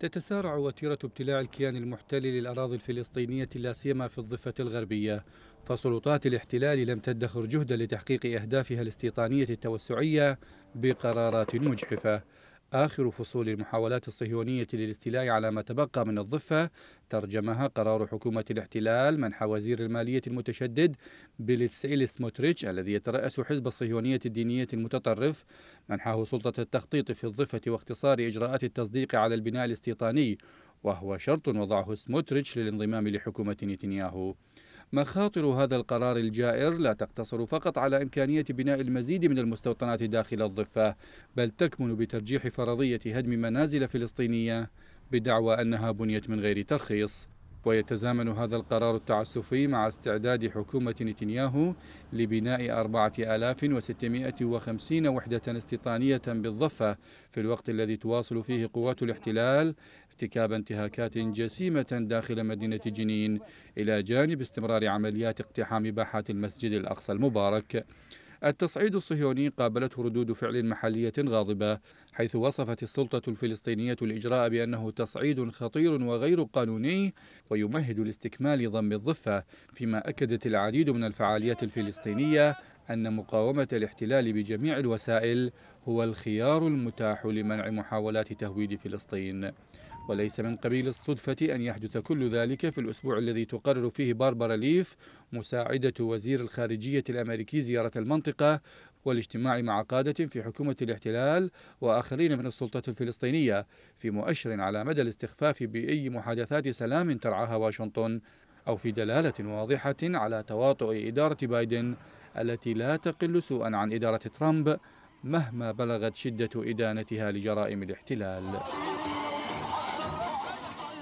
تتسارع وتيرة ابتلاع الكيان المحتل للأراضي الفلسطينية لا سيما في الضفة الغربية فسلطات الاحتلال لم تدخر جهدا لتحقيق أهدافها الاستيطانية التوسعية بقرارات مجحفة آخر فصول المحاولات الصهيونية للاستيلاء على ما تبقى من الضفة ترجمها قرار حكومة الاحتلال منح وزير المالية المتشدد بيلتسيل سموتريتش الذي يترأس حزب الصهيونية الدينية المتطرف منحه سلطة التخطيط في الضفة واختصار إجراءات التصديق على البناء الاستيطاني وهو شرط وضعه سموتريتش للانضمام لحكومة نتنياهو مخاطر هذا القرار الجائر لا تقتصر فقط على إمكانية بناء المزيد من المستوطنات داخل الضفة بل تكمن بترجيح فرضية هدم منازل فلسطينية بدعوى أنها بنيت من غير ترخيص ويتزامن هذا القرار التعسفي مع استعداد حكومة نتنياهو لبناء 4650 وحدة استيطانية بالضفة في الوقت الذي تواصل فيه قوات الاحتلال ارتكاب انتهاكات جسيمة داخل مدينة جنين إلى جانب استمرار عمليات اقتحام باحات المسجد الأقصى المبارك التصعيد الصهيوني قابلته ردود فعل محلية غاضبة حيث وصفت السلطة الفلسطينية الإجراء بأنه تصعيد خطير وغير قانوني ويمهد لاستكمال ضم الضفة فيما أكدت العديد من الفعاليات الفلسطينية أن مقاومة الاحتلال بجميع الوسائل هو الخيار المتاح لمنع محاولات تهويد فلسطين وليس من قبيل الصدفة أن يحدث كل ذلك في الأسبوع الذي تقرر فيه باربرا ليف مساعدة وزير الخارجية الأمريكي زيارة المنطقة والاجتماع مع قادة في حكومة الاحتلال وآخرين من السلطة الفلسطينية في مؤشر على مدى الاستخفاف بأي محادثات سلام ترعاها واشنطن أو في دلالة واضحة على تواطؤ إدارة بايدن التي لا تقل سوءا عن إدارة ترامب مهما بلغت شدة إدانتها لجرائم الاحتلال